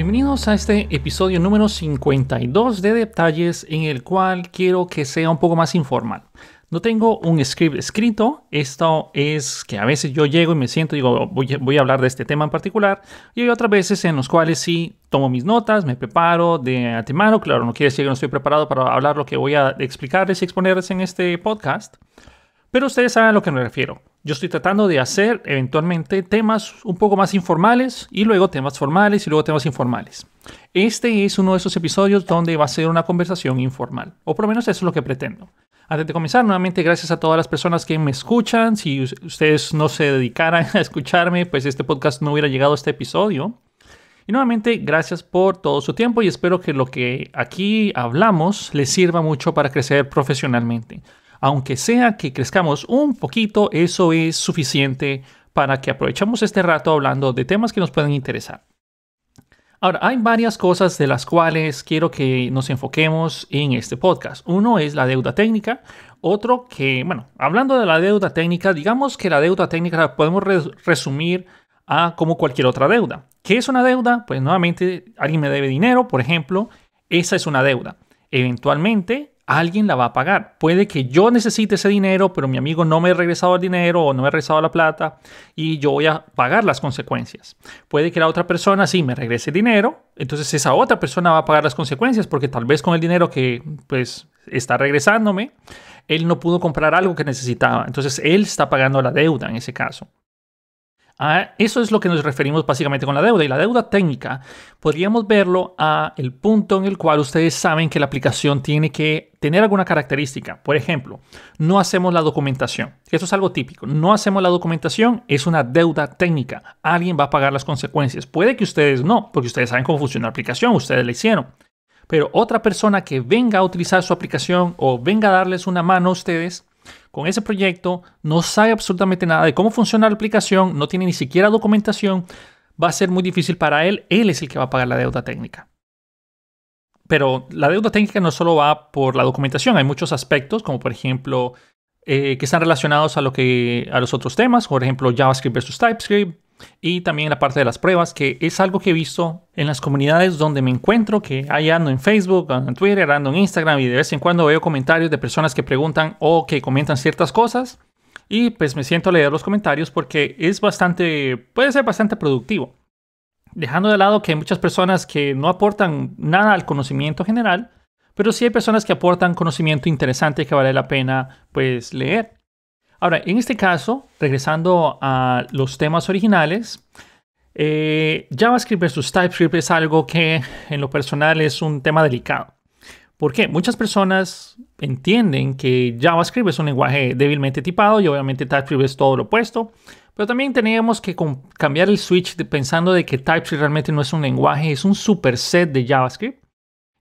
Bienvenidos a este episodio número 52 de Detalles en el cual quiero que sea un poco más informal. No tengo un script escrito, esto es que a veces yo llego y me siento y digo voy, voy a hablar de este tema en particular y hay otras veces en los cuales sí tomo mis notas, me preparo de antemano, claro, no quiere decir que no estoy preparado para hablar lo que voy a explicarles y exponerles en este podcast, pero ustedes saben a lo que me refiero. Yo estoy tratando de hacer eventualmente temas un poco más informales y luego temas formales y luego temas informales. Este es uno de esos episodios donde va a ser una conversación informal, o por lo menos eso es lo que pretendo. Antes de comenzar, nuevamente gracias a todas las personas que me escuchan. Si ustedes no se dedicaran a escucharme, pues este podcast no hubiera llegado a este episodio. Y nuevamente, gracias por todo su tiempo y espero que lo que aquí hablamos les sirva mucho para crecer profesionalmente aunque sea que crezcamos un poquito, eso es suficiente para que aprovechemos este rato hablando de temas que nos pueden interesar. Ahora, hay varias cosas de las cuales quiero que nos enfoquemos en este podcast. Uno es la deuda técnica, otro que, bueno, hablando de la deuda técnica, digamos que la deuda técnica la podemos resumir a como cualquier otra deuda. ¿Qué es una deuda? Pues nuevamente alguien me debe dinero, por ejemplo, esa es una deuda. Eventualmente alguien la va a pagar. Puede que yo necesite ese dinero, pero mi amigo no me ha regresado el dinero o no me ha regresado la plata y yo voy a pagar las consecuencias. Puede que la otra persona sí me regrese el dinero, entonces esa otra persona va a pagar las consecuencias porque tal vez con el dinero que pues está regresándome, él no pudo comprar algo que necesitaba. Entonces él está pagando la deuda en ese caso. Ah, eso es lo que nos referimos básicamente con la deuda. Y la deuda técnica podríamos verlo a el punto en el cual ustedes saben que la aplicación tiene que tener alguna característica. Por ejemplo, no hacemos la documentación. eso es algo típico. No hacemos la documentación, es una deuda técnica. Alguien va a pagar las consecuencias. Puede que ustedes no, porque ustedes saben cómo funciona la aplicación, ustedes la hicieron. Pero otra persona que venga a utilizar su aplicación o venga a darles una mano a ustedes, con ese proyecto, no sabe absolutamente nada de cómo funciona la aplicación, no tiene ni siquiera documentación, va a ser muy difícil para él, él es el que va a pagar la deuda técnica. Pero la deuda técnica no solo va por la documentación, hay muchos aspectos, como por ejemplo, eh, que están relacionados a, lo que, a los otros temas, por ejemplo, JavaScript versus TypeScript, y también la parte de las pruebas, que es algo que he visto en las comunidades donde me encuentro, que ahí ando en Facebook, en Twitter, ando en Instagram y de vez en cuando veo comentarios de personas que preguntan o que comentan ciertas cosas y pues me siento a leer los comentarios porque es bastante, puede ser bastante productivo. Dejando de lado que hay muchas personas que no aportan nada al conocimiento general, pero sí hay personas que aportan conocimiento interesante que vale la pena pues leer. Ahora, en este caso, regresando a los temas originales, eh, JavaScript versus TypeScript es algo que en lo personal es un tema delicado. Porque muchas personas entienden que JavaScript es un lenguaje débilmente tipado y obviamente TypeScript es todo lo opuesto. Pero también tenemos que cambiar el switch pensando de que TypeScript realmente no es un lenguaje, es un superset de JavaScript.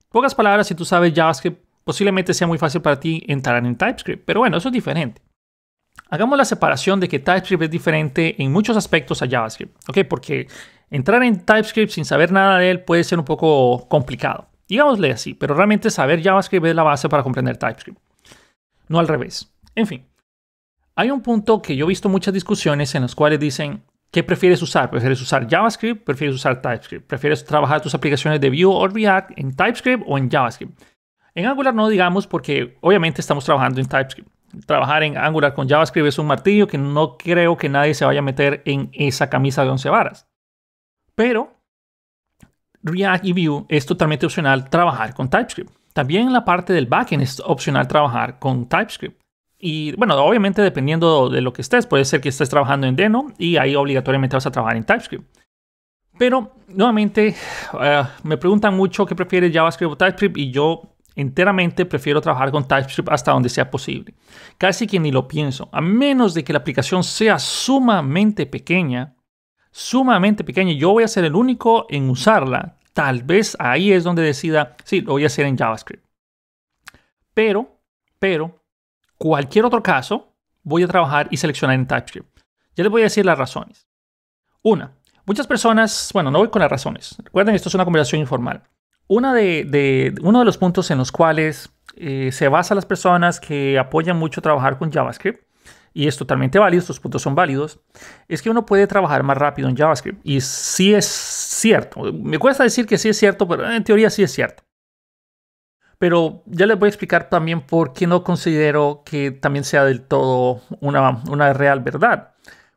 Pocas palabras, si tú sabes JavaScript, posiblemente sea muy fácil para ti entrar en TypeScript. Pero bueno, eso es diferente hagamos la separación de que TypeScript es diferente en muchos aspectos a JavaScript, ¿ok? Porque entrar en TypeScript sin saber nada de él puede ser un poco complicado. Digámosle así, pero realmente saber JavaScript es la base para comprender TypeScript. No al revés. En fin, hay un punto que yo he visto muchas discusiones en las cuales dicen, ¿qué prefieres usar? ¿Prefieres usar JavaScript? ¿Prefieres usar TypeScript? ¿Prefieres trabajar tus aplicaciones de Vue o React en TypeScript o en JavaScript? En Angular no digamos porque obviamente estamos trabajando en TypeScript trabajar en Angular con JavaScript es un martillo que no creo que nadie se vaya a meter en esa camisa de 11 varas. Pero React y Vue es totalmente opcional trabajar con TypeScript. También en la parte del backend es opcional trabajar con TypeScript. Y bueno, obviamente dependiendo de lo que estés, puede ser que estés trabajando en Deno y ahí obligatoriamente vas a trabajar en TypeScript. Pero nuevamente, eh, me preguntan mucho qué prefieres JavaScript o TypeScript y yo enteramente prefiero trabajar con TypeScript hasta donde sea posible. Casi que ni lo pienso, a menos de que la aplicación sea sumamente pequeña, sumamente pequeña, yo voy a ser el único en usarla. Tal vez ahí es donde decida, sí, lo voy a hacer en JavaScript. Pero, pero, cualquier otro caso, voy a trabajar y seleccionar en TypeScript. Ya les voy a decir las razones. Una, muchas personas, bueno, no voy con las razones. Recuerden, esto es una conversación informal de, uno de los puntos en los cuales eh, se basa las personas que apoyan mucho trabajar con JavaScript, y es totalmente válido, estos puntos son válidos, es que uno puede trabajar más rápido en JavaScript. Y sí es cierto. Me cuesta decir que sí es cierto, pero en teoría sí es cierto. Pero ya les voy a explicar también por qué no considero que también sea del todo una, real verdad.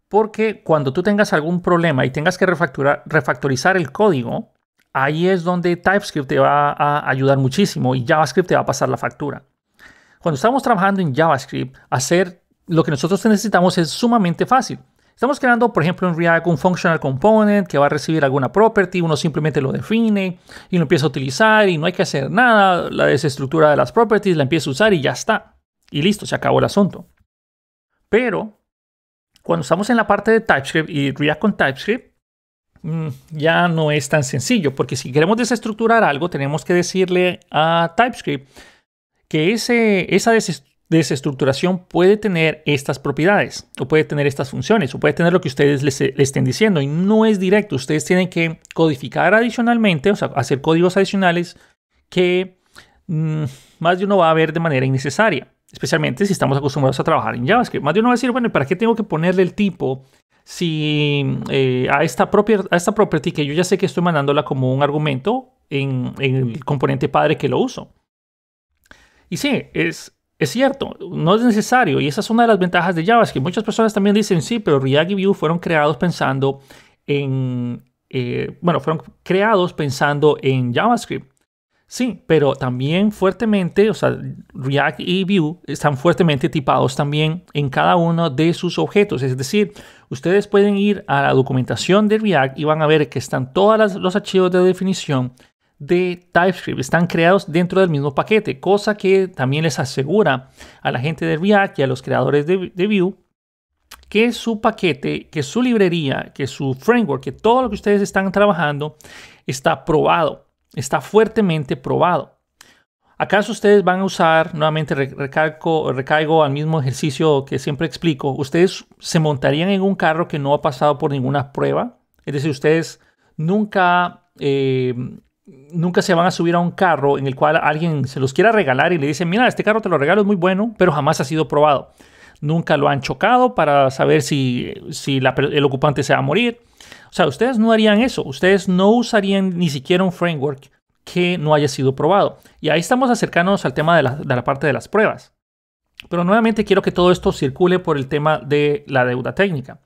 Porque cuando tú tengas algún problema y tengas que refactorizar el código, ahí es donde TypeScript te va a ayudar muchísimo y JavaScript te va a pasar la factura. Cuando estamos trabajando en JavaScript, hacer lo que nosotros necesitamos es sumamente fácil. Estamos creando, por ejemplo, en React un functional component que va a recibir alguna property, uno simplemente lo define y lo empieza a utilizar y no hay que hacer nada, la desestructura de las properties, la empieza a usar y ya está. Y listo, se acabó el asunto. Pero cuando estamos en la parte de TypeScript y React con TypeScript, Mm, ya no es tan sencillo, porque si queremos desestructurar algo, tenemos que decirle a TypeScript que ese, esa desestructuración puede tener estas propiedades, o puede tener estas funciones, o puede tener lo que ustedes le estén diciendo, y no es directo. Ustedes tienen que codificar adicionalmente, o sea, hacer códigos adicionales que mm, más de uno va a ver de manera innecesaria, especialmente si estamos acostumbrados a trabajar en JavaScript. Más de uno va a decir, bueno, ¿para qué tengo que ponerle el tipo? si eh, a, esta propia a esta property que yo ya sé que estoy mandándola como un argumento en, el componente padre que lo uso. Y sí, es, es cierto, no es necesario. Y esa es una de las ventajas de JavaScript. muchas personas también dicen, sí, pero React y Vue fueron creados pensando en, eh, bueno, fueron creados pensando en JavaScript. Sí, pero también fuertemente, o sea, React y Vue están fuertemente tipados también en cada uno de sus objetos. Es decir, ustedes pueden ir a la documentación de React y van a ver que están todos los archivos de definición de TypeScript. Están creados dentro del mismo paquete, cosa que también les asegura a la gente de React y a los creadores de, Vue que su paquete, que su librería, que su framework, que todo lo que ustedes están trabajando está probado. Está fuertemente probado. ¿Acaso ustedes van a usar, nuevamente recalco, recaigo al mismo ejercicio que siempre explico, ustedes se montarían en un carro que no ha pasado por ninguna prueba? Es decir, ustedes nunca, eh, nunca se van a subir a un carro en el cual alguien se los quiera regalar y le dice, mira, este carro te lo regalo, es muy bueno, pero jamás ha sido probado nunca lo han chocado para saber si, el ocupante se va a morir. O sea, ustedes no harían eso, ustedes no usarían ni siquiera un framework que no haya sido probado. Y ahí estamos acercándonos al tema de la, de la parte de las pruebas. Pero nuevamente quiero que todo esto circule por el tema de la deuda técnica.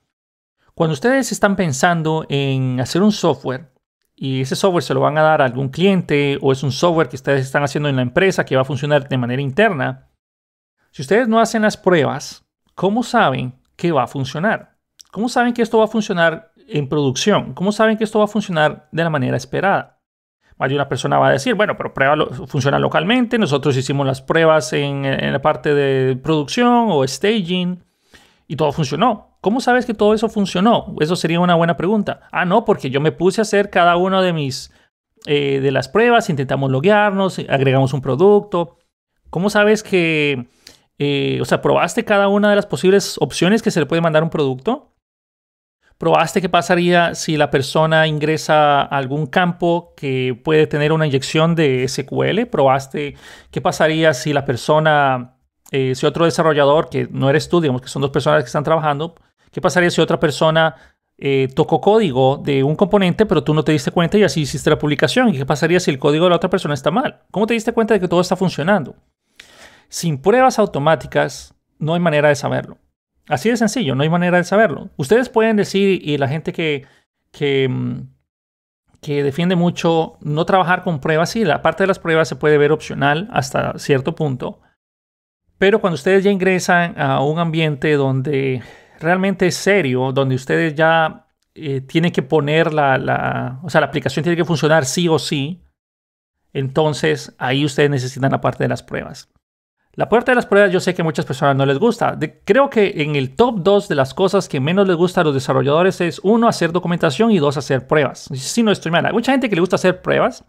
Cuando ustedes están pensando en hacer un software y ese software se lo van a dar a algún cliente o es un software que ustedes están haciendo en la empresa que va a funcionar de manera interna, si ustedes no hacen las pruebas, ¿cómo saben que va a funcionar? ¿Cómo saben que esto va a funcionar en producción? ¿Cómo saben que esto va a funcionar de la manera esperada? Más una persona va a decir, bueno, pero prueba funciona localmente, nosotros hicimos las pruebas en, la parte de producción o staging y todo funcionó. ¿Cómo sabes que todo eso funcionó? Eso sería una buena pregunta. Ah, no, porque yo me puse a hacer cada una de mis eh, de las pruebas, intentamos loguearnos, agregamos un producto. ¿Cómo sabes que eh, o sea, probaste cada una de las posibles opciones que se le puede mandar un producto. Probaste qué pasaría si la persona ingresa a algún campo que puede tener una inyección de SQL. Probaste qué pasaría si la persona, eh, si otro desarrollador, que no eres tú, digamos que son dos personas que están trabajando, qué pasaría si otra persona eh, tocó código de un componente, pero tú no te diste cuenta y así hiciste la publicación. ¿Y qué pasaría si el código de la otra persona está mal? ¿Cómo te diste cuenta de que todo está funcionando? Sin pruebas automáticas, no hay manera de saberlo. Así de sencillo, no hay manera de saberlo. Ustedes pueden decir, y la gente que, mm, que, defiende mucho no trabajar con pruebas, sí, la parte de las pruebas se puede ver opcional hasta cierto punto. Pero cuando ustedes ya ingresan a un ambiente donde realmente es serio, donde ustedes ya eh, tienen que poner la, la, o sea, la aplicación tiene que funcionar sí o sí, entonces ahí ustedes necesitan la parte de las pruebas. La puerta de las pruebas yo sé que a muchas personas no les gusta. creo que en el top 2 de las cosas que menos les gusta a los desarrolladores es uno, hacer documentación y dos, hacer pruebas. Si no estoy mal, hay mucha gente que le gusta hacer pruebas.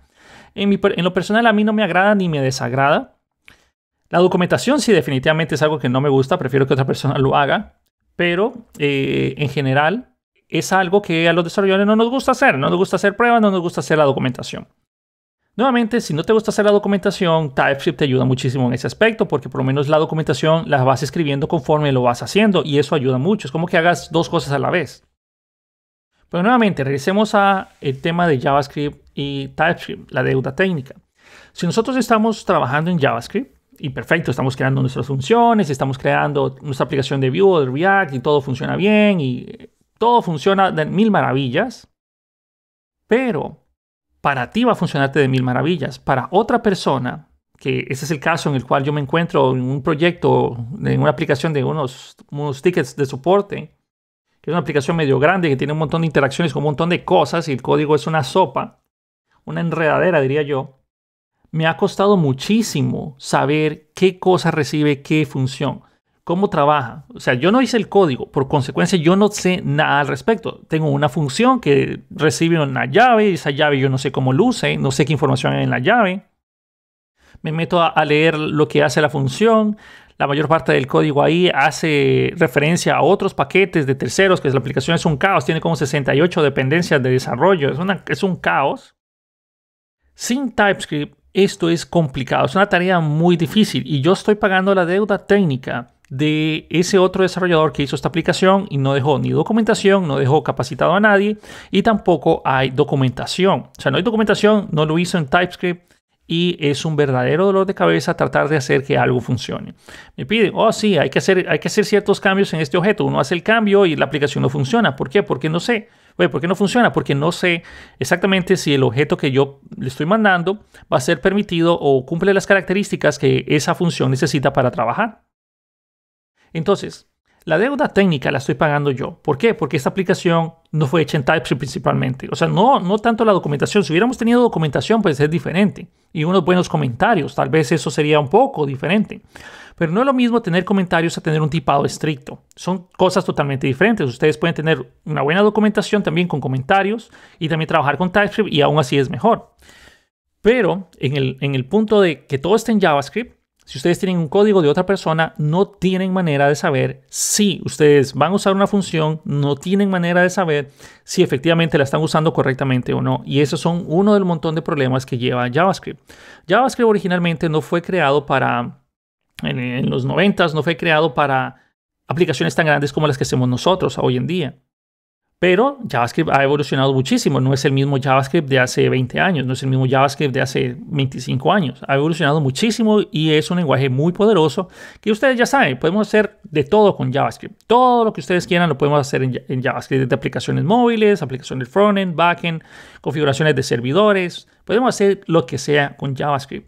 En, lo personal a mí no me agrada ni me desagrada. La documentación sí definitivamente es algo que no me gusta, prefiero que otra persona lo haga, pero eh, en general es algo que a los desarrolladores no nos gusta hacer, no nos gusta hacer pruebas, no nos gusta hacer la documentación. Nuevamente, si no te gusta hacer la documentación, TypeScript te ayuda muchísimo en ese aspecto, porque por lo menos la documentación la vas escribiendo conforme lo vas haciendo y eso ayuda mucho. Es como que hagas dos cosas a la vez. Pero nuevamente, regresemos al tema de JavaScript y TypeScript, la deuda técnica. Si nosotros estamos trabajando en JavaScript, y perfecto, estamos creando nuestras funciones, estamos creando nuestra aplicación de Vue, o de React, y todo funciona bien, y todo funciona de mil maravillas. Pero para ti va a funcionarte de mil maravillas. Para otra persona, que ese es el caso en el cual yo me encuentro en un proyecto, en una aplicación de unos, tickets de soporte, que es una aplicación medio grande, que tiene un montón de interacciones con un montón de cosas y el código es una sopa, una enredadera, diría yo. Me ha costado muchísimo saber qué cosa recibe qué función cómo trabaja. O sea, yo no hice el código, por consecuencia yo no sé nada al respecto. Tengo una función que recibe una llave, y esa llave yo no sé cómo luce, no sé qué información hay en la llave. Me meto a, leer lo que hace la función. La mayor parte del código ahí hace referencia a otros paquetes de terceros, que la aplicación es un caos, tiene como 68 dependencias de desarrollo, es, una, es un caos. Sin TypeScript esto es complicado, es una tarea muy difícil y yo estoy pagando la deuda técnica de ese otro desarrollador que hizo esta aplicación y no dejó ni documentación, no dejó capacitado a nadie y tampoco hay documentación. O sea, no hay documentación, no lo hizo en TypeScript y es un verdadero dolor de cabeza tratar de hacer que algo funcione. Me piden, oh sí, hay que hacer, hay que hacer ciertos cambios en este objeto. Uno hace el cambio y la aplicación no funciona. ¿Por qué? Porque no sé. Oye, ¿por qué no funciona? Porque no sé exactamente si el objeto que yo le estoy mandando va a ser permitido o cumple las características que esa función necesita para trabajar. Entonces, la deuda técnica la estoy pagando yo. ¿Por qué? Porque esta aplicación no fue hecha en TypeScript principalmente. O sea, no, no tanto la documentación. Si hubiéramos tenido documentación, pues es diferente. Y unos buenos comentarios, tal vez eso sería un poco diferente. Pero no es lo mismo tener comentarios a tener un tipado estricto. Son cosas totalmente diferentes. Ustedes pueden tener una buena documentación también con comentarios y también trabajar con TypeScript y aún así es mejor. Pero en el, en el punto de que todo esté en JavaScript, si ustedes tienen un código de otra persona, no tienen manera de saber si ustedes van a usar una función, no tienen manera de saber si efectivamente la están usando correctamente o no. Y esos son uno del montón de problemas que lleva JavaScript. JavaScript originalmente no fue creado para, en, los 90 no fue creado para aplicaciones tan grandes como las que hacemos nosotros hoy en día. Pero JavaScript ha evolucionado muchísimo, no es el mismo JavaScript de hace 20 años, no es el mismo JavaScript de hace 25 años, ha evolucionado muchísimo y es un lenguaje muy poderoso que ustedes ya saben, podemos hacer de todo con JavaScript, todo lo que ustedes quieran lo podemos hacer en, JavaScript, desde aplicaciones móviles, aplicaciones frontend, backend, configuraciones de servidores, podemos hacer lo que sea con JavaScript.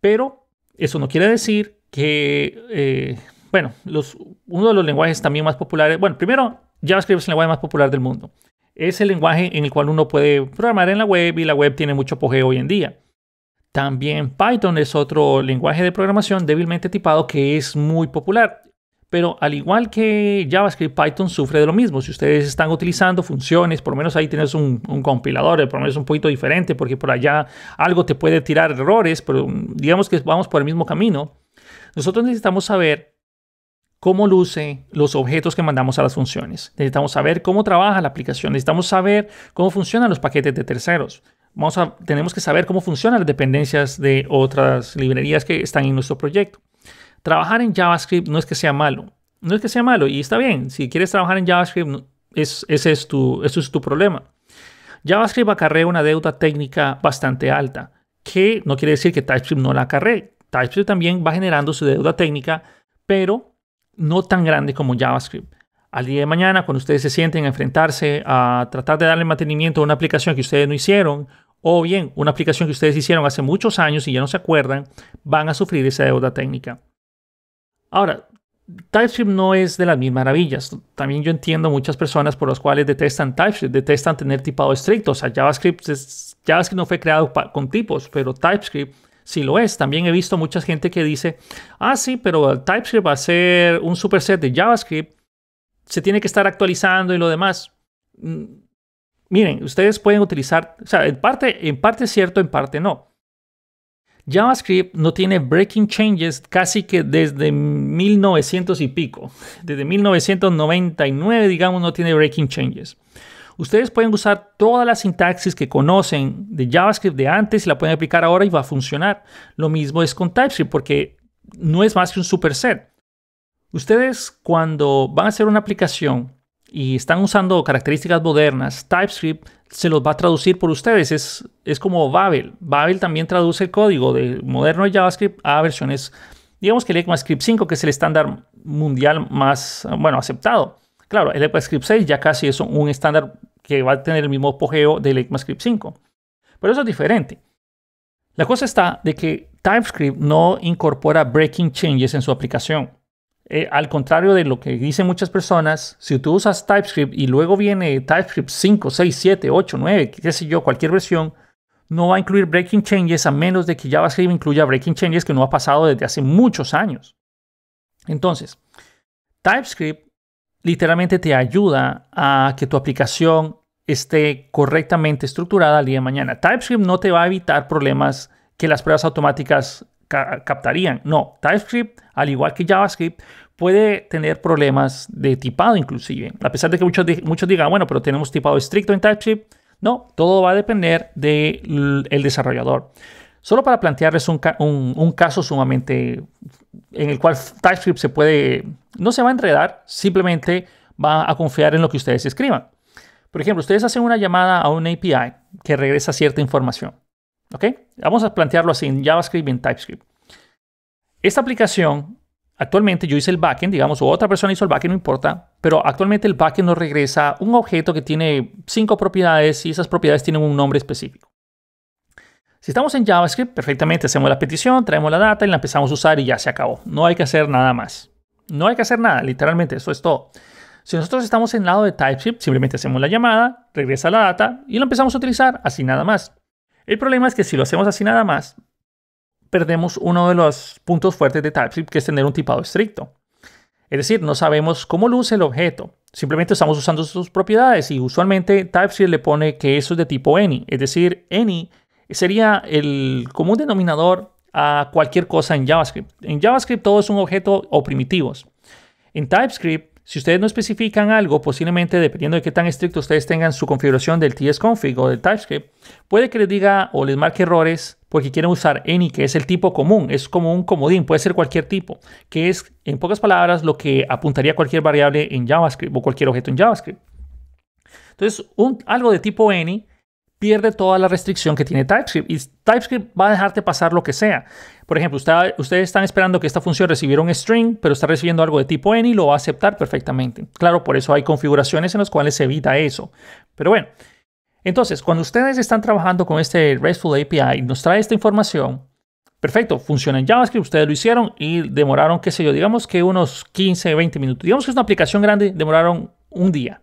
Pero eso no quiere decir que... Eh, bueno, los, uno de los lenguajes también más populares, bueno, primero JavaScript es el lenguaje más popular del mundo. Es el lenguaje en el cual uno puede programar en la web y la web tiene mucho apogeo hoy en día. También Python es otro lenguaje de programación débilmente tipado que es muy popular. Pero al igual que JavaScript, Python sufre de lo mismo. Si ustedes están utilizando funciones, por lo menos ahí tienes un, un compilador, por lo menos un poquito diferente, porque por allá algo te puede tirar errores, pero digamos que vamos por el mismo camino. Nosotros necesitamos saber cómo luce los objetos que mandamos a las funciones. Necesitamos saber cómo trabaja la aplicación. Necesitamos saber cómo funcionan los paquetes de terceros. tenemos que saber cómo funcionan las dependencias de otras librerías que están en nuestro proyecto. Trabajar en JavaScript no es que sea malo. No es que sea malo y está bien. Si quieres trabajar en JavaScript, ese es tu, eso es tu problema. JavaScript acarrea una deuda técnica bastante alta, que no quiere decir que TypeScript no la acarree. TypeScript también va generando su deuda técnica, pero no tan grande como JavaScript. Al día de mañana, cuando ustedes se sienten a enfrentarse a tratar de darle mantenimiento a una aplicación que ustedes no hicieron, o bien una aplicación que ustedes hicieron hace muchos años y ya no se acuerdan, van a sufrir esa deuda técnica. Ahora, TypeScript no es de las mil maravillas. También yo entiendo muchas personas por las cuales detestan TypeScript, detestan tener tipado estricto. O sea, JavaScript, es, JavaScript no fue creado con tipos, pero TypeScript si lo es. También he visto mucha gente que dice, ah, sí, pero TypeScript va a ser un superset de JavaScript, se tiene que estar actualizando y lo demás. Mm, miren, ustedes pueden utilizar, o sea, en parte, en parte es cierto, en parte no. JavaScript no tiene breaking changes casi que desde 1900 y pico. Desde 1999, digamos, no tiene breaking changes. Ustedes pueden usar toda la sintaxis que conocen de JavaScript de antes y la pueden aplicar ahora y va a funcionar. Lo mismo es con TypeScript porque no es más que un superset. Ustedes cuando van a hacer una aplicación y están usando características modernas, TypeScript se los va a traducir por ustedes. Es, es como Babel. Babel también traduce el código de moderno JavaScript a versiones, digamos que el ECMAScript 5, que es el estándar mundial más, bueno, aceptado. Claro, el ECMAScript 6 ya casi es un estándar que va a tener el mismo apogeo del ECMAScript 5. Pero eso es diferente. La cosa está de que TypeScript no incorpora breaking changes en su aplicación. Eh, al contrario de lo que dicen muchas personas, si tú usas TypeScript y luego viene TypeScript 5, 6, 7, 8, 9, qué sé yo, cualquier versión, no va a incluir breaking changes a menos de que JavaScript incluya breaking changes que no ha pasado desde hace muchos años. Entonces, TypeScript literalmente te ayuda a que tu aplicación esté correctamente estructurada al día de mañana. TypeScript no te va a evitar problemas que las pruebas automáticas captarían. No, TypeScript, al igual que JavaScript, puede tener problemas de tipado inclusive. A pesar de que muchos, muchos digan, bueno, pero tenemos tipado estricto en TypeScript. No, todo va a depender del desarrollador. Solo para plantearles un caso sumamente en el cual TypeScript se puede, no se va a enredar, simplemente va a confiar en lo que ustedes escriban. Por ejemplo, ustedes hacen una llamada a un API que regresa cierta información. ¿Ok? Vamos a plantearlo así en JavaScript y en TypeScript. Esta aplicación, actualmente yo hice el backend, digamos, o otra persona hizo el backend, no importa, pero actualmente el backend nos regresa un objeto que tiene cinco propiedades y esas propiedades tienen un nombre específico. Si estamos en JavaScript, perfectamente hacemos la petición, traemos la data y la empezamos a usar y ya se acabó. No hay que hacer nada más. No hay que hacer nada, literalmente, eso es todo. Si nosotros estamos en lado de TypeScript, simplemente hacemos la llamada, regresa la data y la empezamos a utilizar así nada más. El problema es que si lo hacemos así nada más, perdemos uno de los puntos fuertes de TypeScript, que es tener un tipado estricto. Es decir, no sabemos cómo luce el objeto. Simplemente estamos usando sus propiedades y usualmente TypeScript le pone que eso es de tipo any. Es decir, any sería el común denominador a cualquier cosa en JavaScript. En JavaScript todo es un objeto o primitivos. En TypeScript, si ustedes no especifican algo, posiblemente dependiendo de qué tan estricto ustedes tengan su configuración del tsconfig o del TypeScript, puede que les diga o les marque errores porque quieren usar any, que es el tipo común, es como un comodín, puede ser cualquier tipo, que es, en pocas palabras, lo que apuntaría cualquier variable en JavaScript o cualquier objeto en JavaScript. Entonces, algo de tipo any pierde toda la restricción que tiene TypeScript. Y TypeScript va a dejarte pasar lo que sea. Por ejemplo, ustedes están esperando que esta función recibiera un string, pero está recibiendo algo de tipo n y lo va a aceptar perfectamente. Claro, por eso hay configuraciones en las cuales se evita eso. Pero bueno, entonces, cuando ustedes están trabajando con este RESTful API y nos trae esta información, perfecto, funciona en JavaScript, ustedes lo hicieron y demoraron, qué sé yo, digamos que unos 15, 20 minutos. Digamos que es una aplicación grande, demoraron un día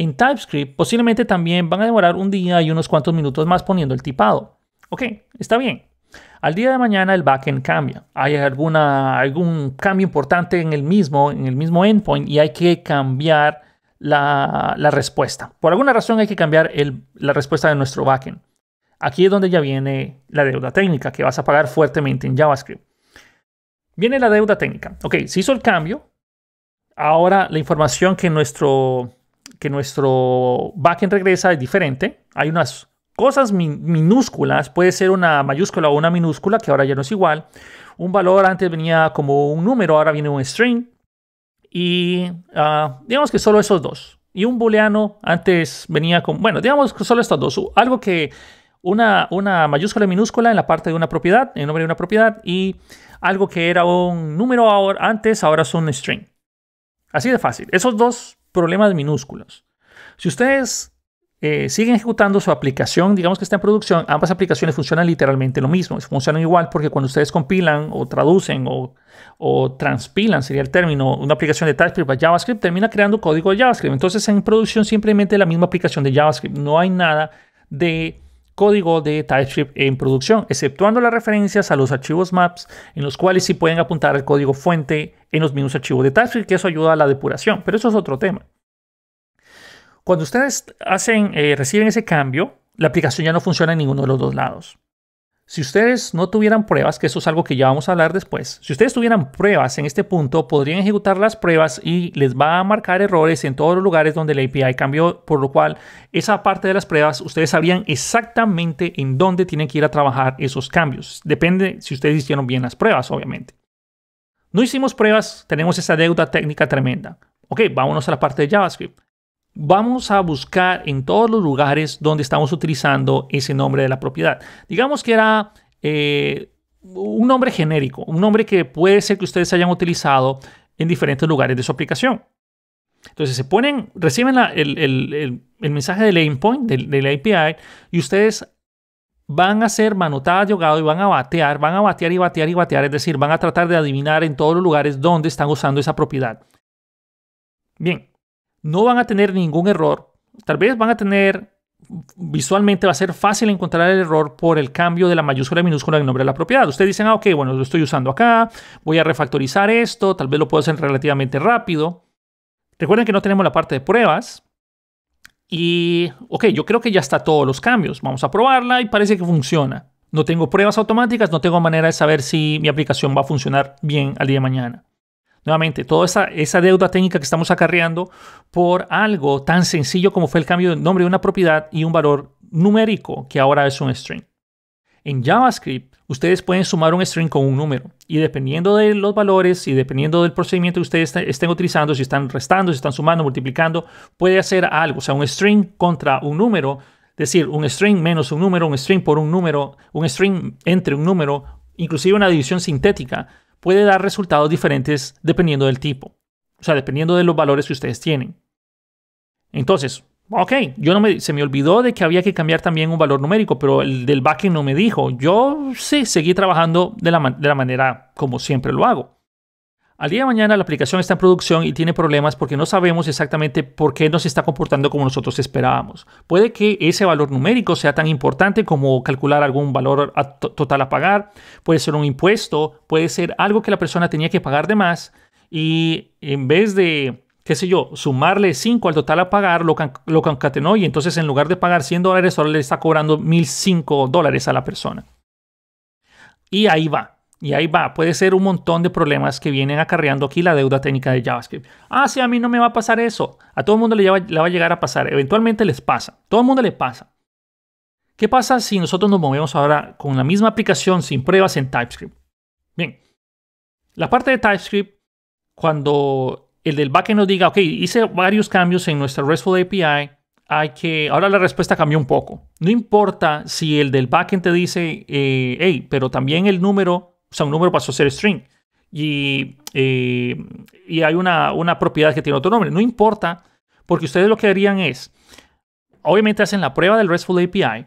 en TypeScript posiblemente también van a demorar un día y unos cuantos minutos más poniendo el tipado. Ok, está bien. Al día de mañana el backend cambia. Hay alguna, algún cambio importante en el mismo, en el mismo endpoint y hay que cambiar la, respuesta. Por alguna razón hay que cambiar la respuesta de nuestro backend. Aquí es donde ya viene la deuda técnica que vas a pagar fuertemente en JavaScript. Viene la deuda técnica. Ok, se hizo el cambio. Ahora la información que nuestro que nuestro backend regresa es diferente. Hay unas cosas minúsculas, puede ser una mayúscula o una minúscula, que ahora ya no es igual. Un valor antes venía como un número, ahora viene un string. Y ah, digamos que solo esos dos. Y un booleano antes venía con, bueno, digamos que solo estos dos. Algo que una, una mayúscula y minúscula en la parte de una propiedad, en nombre de una propiedad, y algo que era un número ahora, antes, ahora es un string. Así de fácil. Esos dos problemas minúsculos. Si ustedes eh, siguen ejecutando su aplicación, digamos que está en producción, ambas aplicaciones funcionan literalmente lo mismo, funcionan igual porque cuando ustedes compilan o traducen o, o transpilan, sería el término, una aplicación de TypeScript para JavaScript, termina creando código de JavaScript. Entonces en producción simplemente la misma aplicación de JavaScript, no hay nada de código de TypeScript en producción, exceptuando las referencias a los archivos maps, en los cuales sí pueden apuntar el código fuente en los mismos archivos de TypeScript, que eso ayuda a la depuración, pero eso es otro tema. Cuando ustedes hacen, eh, reciben ese cambio, la aplicación ya no funciona en ninguno de los dos lados. Si ustedes no tuvieran pruebas, que eso es algo que ya vamos a hablar después, si ustedes tuvieran pruebas en este punto, podrían ejecutar las pruebas y les va a marcar errores en todos los lugares donde la API cambió, por lo cual esa parte de las pruebas, ustedes sabrían exactamente en dónde tienen que ir a trabajar esos cambios. Depende si ustedes hicieron bien las pruebas, obviamente. No hicimos pruebas, tenemos esa deuda técnica tremenda. Ok, vámonos a la parte de JavaScript vamos a buscar en todos los lugares donde estamos utilizando ese nombre de la propiedad. Digamos que era eh, un nombre genérico, un nombre que puede ser que ustedes hayan utilizado en diferentes lugares de su aplicación. Entonces se ponen, reciben el, mensaje del endpoint, del, API, y ustedes van a ser manotada, de y van a batear, van a batear y batear y batear, es decir, van a tratar de adivinar en todos los lugares donde están usando esa propiedad. Bien, no van a tener ningún error. Tal vez van a tener, visualmente va a ser fácil encontrar el error por el cambio de la mayúscula y minúscula en nombre de la propiedad. Ustedes dicen, ah, ok, bueno, lo estoy usando acá, voy a refactorizar esto, tal vez lo puedo hacer relativamente rápido. Recuerden que no tenemos la parte de pruebas. Y, ok, yo creo que ya está todos los cambios. Vamos a probarla y parece que funciona. No tengo pruebas automáticas, no tengo manera de saber si mi aplicación va a funcionar bien al día de mañana. Nuevamente, toda esa, deuda técnica que estamos acarreando por algo tan sencillo como fue el cambio de nombre de una propiedad y un valor numérico que ahora es un string. En JavaScript, ustedes pueden sumar un string con un número y dependiendo de los valores y dependiendo del procedimiento que ustedes estén utilizando, si están restando, si están sumando, multiplicando, puede hacer algo, o sea, un string contra un número, es decir, un string menos un número, un string por un número, un string entre un número, inclusive una división sintética puede dar resultados diferentes dependiendo del tipo, o sea, dependiendo de los valores que ustedes tienen. Entonces, ok, yo no me, se me olvidó de que había que cambiar también un valor numérico, pero el del backing no me dijo. Yo sí, seguí trabajando de la manera como siempre lo hago. Al día de mañana la aplicación está en producción y tiene problemas porque no sabemos exactamente por qué no se está comportando como nosotros esperábamos. Puede que ese valor numérico sea tan importante como calcular algún valor total a pagar, puede ser un impuesto, puede ser algo que la persona tenía que pagar de más y en vez de qué sé yo, sumarle 5 al total a pagar, lo, lo concatenó y entonces en lugar de pagar 100 dólares, ahora le está cobrando 1.005 dólares a la persona. Y ahí va, y ahí va, puede ser un montón de problemas que vienen acarreando aquí la deuda técnica de JavaScript. Ah, sí, a mí no me va a pasar eso. A todo el mundo le, va, a llegar a pasar. Eventualmente les pasa. Todo el mundo le pasa. ¿Qué pasa si nosotros nos movemos ahora con la misma aplicación sin pruebas en TypeScript? Bien, la parte de TypeScript, cuando el del backend nos diga, ok, hice varios cambios en nuestra RESTful API, hay que, ahora la respuesta cambió un poco. No importa si el del backend te dice, eh, hey, pero también el número o sea, un número pasó a ser string. Y, hay una, una, propiedad que tiene otro nombre. No importa, porque ustedes lo que harían es, obviamente hacen la prueba del RESTful API,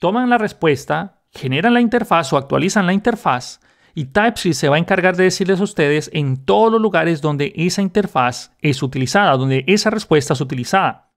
toman la respuesta, generan la interfaz o actualizan la interfaz, y TypeScript se va a encargar de decirles a ustedes en todos los lugares donde esa interfaz es utilizada, donde esa respuesta es utilizada.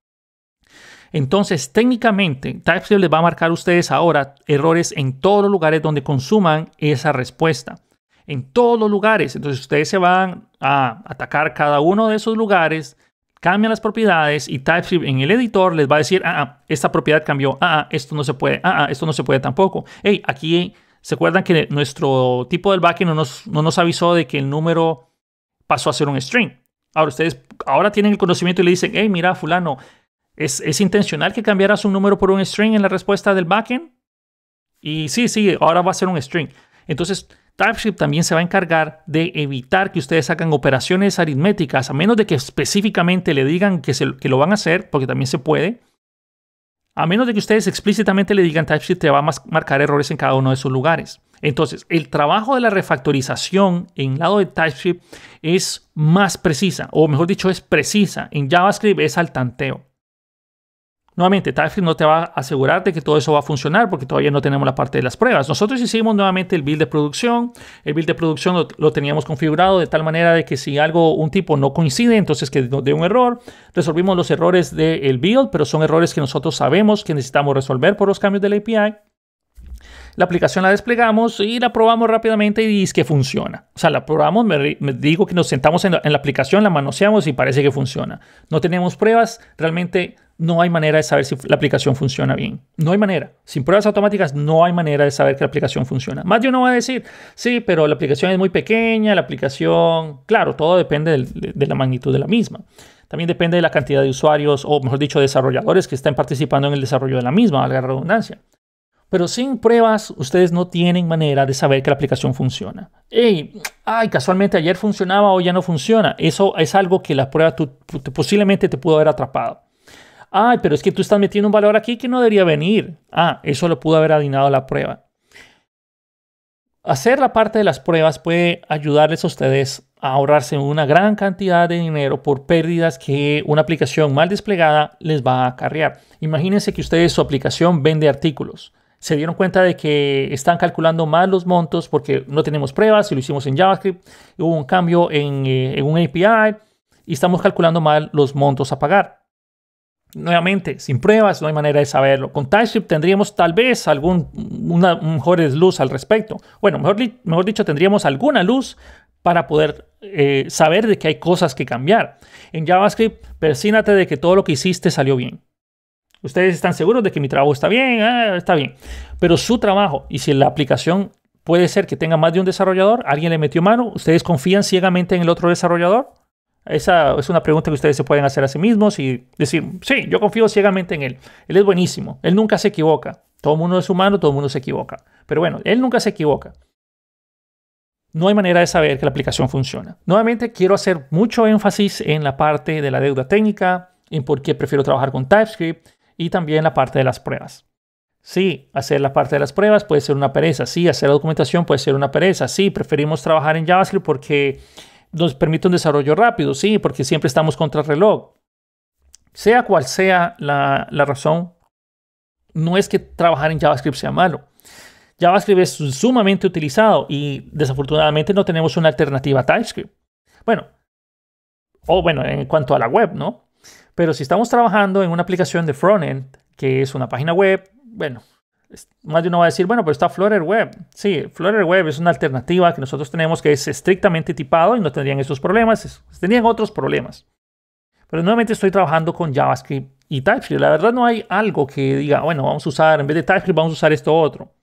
Entonces, técnicamente, TypeScript les va a marcar a ustedes ahora errores en todos los lugares donde consuman esa respuesta. En todos los lugares. Entonces, ustedes se van a atacar cada uno de esos lugares, cambian las propiedades y TypeScript en el editor les va a decir, ah, ah esta propiedad cambió, ah, ah, esto no se puede, ah, ah, esto no se puede tampoco. Hey, aquí se acuerdan que nuestro tipo del backend no nos, no nos avisó de que el número pasó a ser un string. Ahora ustedes ahora tienen el conocimiento y le dicen, hey, mira, fulano, ¿Es, intencional que cambiaras un número por un string en la respuesta del backend? Y sí, sí, ahora va a ser un string. Entonces, TypeScript también se va a encargar de evitar que ustedes hagan operaciones aritméticas, a menos de que específicamente le digan que, que lo van a hacer, porque también se puede. A menos de que ustedes explícitamente le digan TypeScript te va a marcar errores en cada uno de sus lugares. Entonces, el trabajo de la refactorización en lado de TypeScript es más precisa, o mejor dicho, es precisa. En JavaScript es al tanteo. Nuevamente, TypeScript no te va a asegurar de que todo eso va a funcionar porque todavía no tenemos la parte de las pruebas. Nosotros hicimos nuevamente el build de producción. El build de producción lo, teníamos configurado de tal manera de que si algo, un tipo no coincide, entonces que nos dé un error. Resolvimos los errores del build, pero son errores que nosotros sabemos que necesitamos resolver por los cambios de la API. La aplicación la desplegamos y la probamos rápidamente y dice que funciona. O sea, la probamos, me, digo que nos sentamos en la aplicación, la manoseamos y parece que funciona. No tenemos pruebas, realmente no hay manera de saber si la aplicación funciona bien. No hay manera. Sin pruebas automáticas no hay manera de saber que la aplicación funciona. Más de uno va a decir, sí, pero la aplicación es muy pequeña, la aplicación, claro, todo depende de, la magnitud de la misma. También depende de la cantidad de usuarios o, mejor dicho, desarrolladores que estén participando en el desarrollo de la misma, valga la redundancia. Pero sin pruebas, ustedes no tienen manera de saber que la aplicación funciona. Hey, ay, casualmente ayer funcionaba, o ya no funciona. Eso es algo que la prueba posiblemente te pudo haber atrapado. Ay, pero es que tú estás metiendo un valor aquí que no debería venir. Ah, eso lo pudo haber adivinado la prueba. Hacer la parte de las pruebas puede ayudarles a ustedes a ahorrarse una gran cantidad de dinero por pérdidas que una aplicación mal desplegada les va a acarrear. Imagínense que ustedes su aplicación vende artículos. Se dieron cuenta de que están calculando mal los montos porque no tenemos pruebas, si lo hicimos en JavaScript, hubo un cambio en, eh, en un API y estamos calculando mal los montos a pagar. Nuevamente, sin pruebas, no hay manera de saberlo. Con TypeScript tendríamos tal vez alguna mejor luz al respecto. Bueno, mejor, dicho, tendríamos alguna luz para poder eh, saber de que hay cosas que cambiar. En JavaScript, persínate de que todo lo que hiciste salió bien. Ustedes están seguros de que mi trabajo está bien, ah, está bien. Pero su trabajo, y si la aplicación puede ser que tenga más de un desarrollador, alguien le metió mano, ustedes confían ciegamente en el otro desarrollador, esa es una pregunta que ustedes se pueden hacer a sí mismos y decir, sí, yo confío ciegamente en Él. Él es buenísimo, Él nunca se equivoca. Todo mundo es humano, todo mundo se equivoca. Pero bueno, Él nunca se equivoca. No hay manera de saber que la aplicación funciona. Nuevamente, quiero hacer mucho énfasis en la parte de la deuda técnica, en por qué prefiero trabajar con TypeScript y también la parte de las pruebas. Sí, hacer la parte de las pruebas puede ser una pereza. Sí, hacer la documentación puede ser una pereza. Sí, preferimos trabajar en JavaScript porque nos permite un desarrollo rápido, sí, porque siempre estamos contra el reloj. Sea cual sea la, razón, no es que trabajar en JavaScript sea malo. JavaScript es sumamente utilizado y desafortunadamente no tenemos una alternativa a TypeScript. Bueno, o bueno, en cuanto a la web, ¿no? Pero si estamos trabajando en una aplicación de frontend, que es una página web, bueno, más de uno va a decir, bueno, pero está Flutter Web. Sí, Flutter Web es una alternativa que nosotros tenemos que es estrictamente tipado y no tendrían esos problemas, Tenían otros problemas. Pero nuevamente estoy trabajando con JavaScript y TypeScript. La verdad no hay algo que diga, bueno, vamos a usar, en vez de TypeScript vamos a usar esto otro.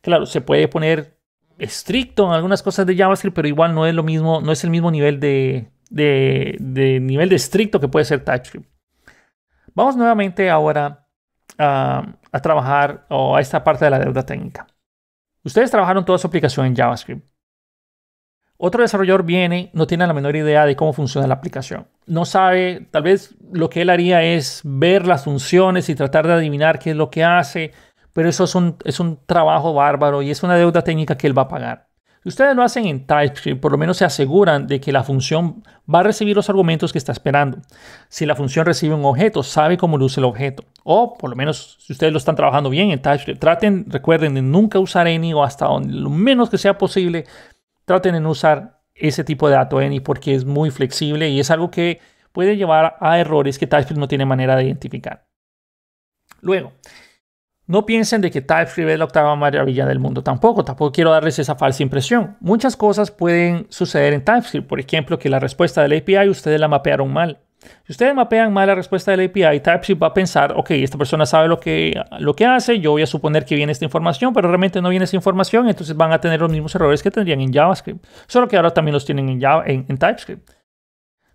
Claro, se puede poner estricto en algunas cosas de JavaScript, pero igual no es lo mismo, no es el mismo nivel de, de, nivel de estricto que puede ser TypeScript. Vamos nuevamente ahora a a trabajar o a esta parte de la deuda técnica. Ustedes trabajaron toda su aplicación en JavaScript. Otro desarrollador viene, no tiene la menor idea de cómo funciona la aplicación. No sabe, tal vez lo que él haría es ver las funciones y tratar de adivinar qué es lo que hace, pero eso es un, es un trabajo bárbaro y es una deuda técnica que él va a pagar. Si ustedes lo hacen en TypeScript, por lo menos se aseguran de que la función va a recibir los argumentos que está esperando. Si la función recibe un objeto, sabe cómo luce el objeto. O por lo menos si ustedes lo están trabajando bien en TypeScript, traten, recuerden de nunca usar any o hasta donde, lo menos que sea posible, traten de usar ese tipo de dato any porque es muy flexible y es algo que puede llevar a errores que TypeScript no tiene manera de identificar. Luego, no piensen de que TypeScript es la octava maravilla del mundo tampoco, tampoco quiero darles esa falsa impresión. Muchas cosas pueden suceder en TypeScript, por ejemplo, que la respuesta del API ustedes la mapearon mal. Si ustedes mapean mal la respuesta del API, TypeScript va a pensar, ok, esta persona sabe lo que, lo que hace, yo voy a suponer que viene esta información, pero realmente no viene esa información, entonces van a tener los mismos errores que tendrían en JavaScript. Solo que ahora también los tienen en, en TypeScript.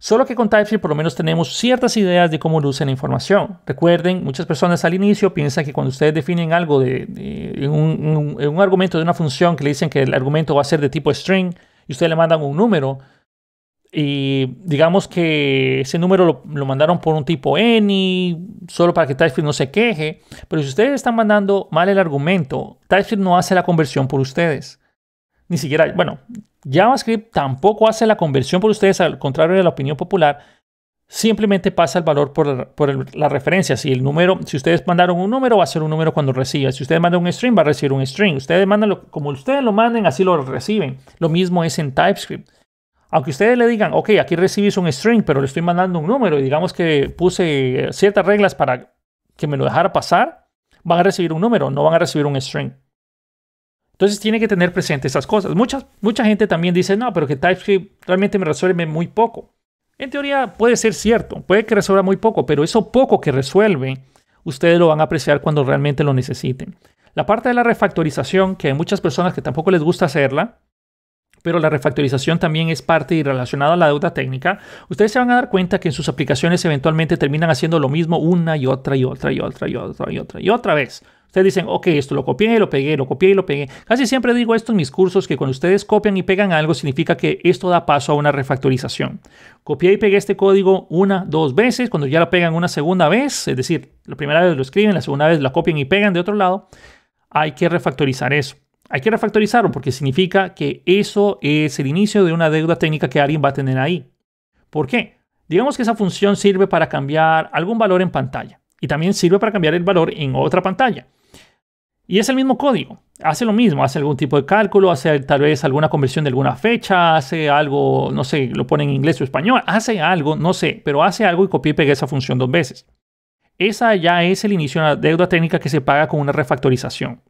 Solo que con TypeScript por lo menos tenemos ciertas ideas de cómo luce la información. Recuerden, muchas personas al inicio piensan que cuando ustedes definen algo de, un, un, argumento de una función que le dicen que el argumento va a ser de tipo string y ustedes le mandan un número y digamos que ese número lo, lo mandaron por un tipo any solo para que TypeScript no se queje, pero si ustedes están mandando mal el argumento, TypeScript no hace la conversión por ustedes. Ni siquiera, bueno, JavaScript tampoco hace la conversión por ustedes, al contrario de la opinión popular. Simplemente pasa el valor por, la referencia. Si el número, si ustedes mandaron un número, va a ser un número cuando reciba. Si ustedes mandan un string, va a recibir un string. Ustedes mandan como ustedes lo manden, así lo reciben. Lo mismo es en TypeScript. Aunque ustedes le digan, ok, aquí recibís un string, pero le estoy mandando un número y digamos que puse eh, ciertas reglas para que me lo dejara pasar, van a recibir un número, no van a recibir un string. Entonces tiene que tener presente esas cosas. Mucha, mucha gente también dice, no, pero que TypeScript realmente me resuelve muy poco. En teoría puede ser cierto, puede que resuelva muy poco, pero eso poco que resuelve, ustedes lo van a apreciar cuando realmente lo necesiten. La parte de la refactorización, que hay muchas personas que tampoco les gusta hacerla, pero la refactorización también es parte y relacionada a la deuda técnica, ustedes se van a dar cuenta que en sus aplicaciones eventualmente terminan haciendo lo mismo una y otra y otra y otra y otra y otra y otra vez. Ustedes dicen, ok, esto lo copié y lo pegué, lo copié y lo pegué. Casi siempre digo esto en mis cursos, que cuando ustedes copian y pegan algo, significa que esto da paso a una refactorización. Copié y pegué este código una, dos veces, cuando ya lo pegan una segunda vez, es decir, la primera vez lo escriben, la segunda vez la copian y pegan de otro lado, hay que refactorizar eso. Hay que refactorizarlo porque significa que eso es el inicio de una deuda técnica que alguien va a tener ahí. ¿Por qué? Digamos que esa función sirve para cambiar algún valor en pantalla y también sirve para cambiar el valor en otra pantalla. Y es el mismo código, hace lo mismo, hace algún tipo de cálculo, hace tal vez alguna conversión de alguna fecha, hace algo, no sé, lo pone en inglés o español, hace algo, no sé, pero hace algo y copia y pega esa función dos veces. Esa ya es el inicio de la deuda técnica que se paga con una refactorización.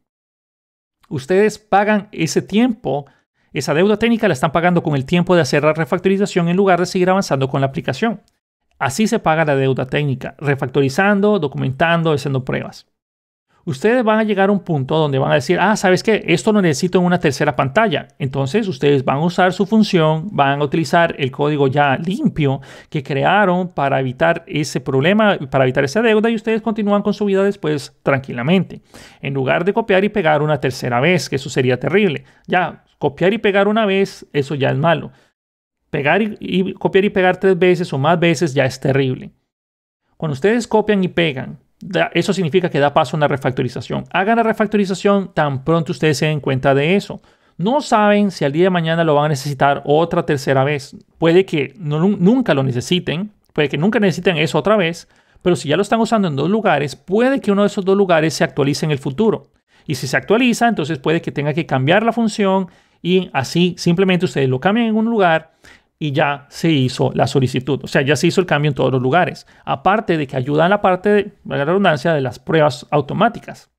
Ustedes pagan ese tiempo, esa deuda técnica la están pagando con el tiempo de hacer la refactorización en lugar de seguir avanzando con la aplicación. Así se paga la deuda técnica, refactorizando, documentando, haciendo pruebas. Ustedes van a llegar a un punto donde van a decir, ah, ¿sabes qué? Esto lo necesito en una tercera pantalla. Entonces ustedes van a usar su función, van a utilizar el código ya limpio que crearon para evitar ese problema, para evitar esa deuda y ustedes continúan con su vida después tranquilamente. En lugar de copiar y pegar una tercera vez, que eso sería terrible. Ya, copiar y pegar una vez, eso ya es malo. Pegar y, copiar y pegar tres veces o más veces ya es terrible. Cuando ustedes copian y pegan, eso significa que da paso a una refactorización. Hagan la refactorización tan pronto ustedes se den cuenta de eso. No saben si al día de mañana lo van a necesitar otra tercera vez. Puede que nunca lo necesiten, puede que nunca necesiten eso otra vez, pero si ya lo están usando en dos lugares, puede que uno de esos dos lugares se actualice en el futuro. Y si se actualiza, entonces puede que tenga que cambiar la función y así simplemente ustedes lo cambian en un lugar, y ya se hizo la solicitud. O sea, ya se hizo el cambio en todos los lugares. Aparte de que ayuda en la parte, de, la redundancia, de las pruebas automáticas.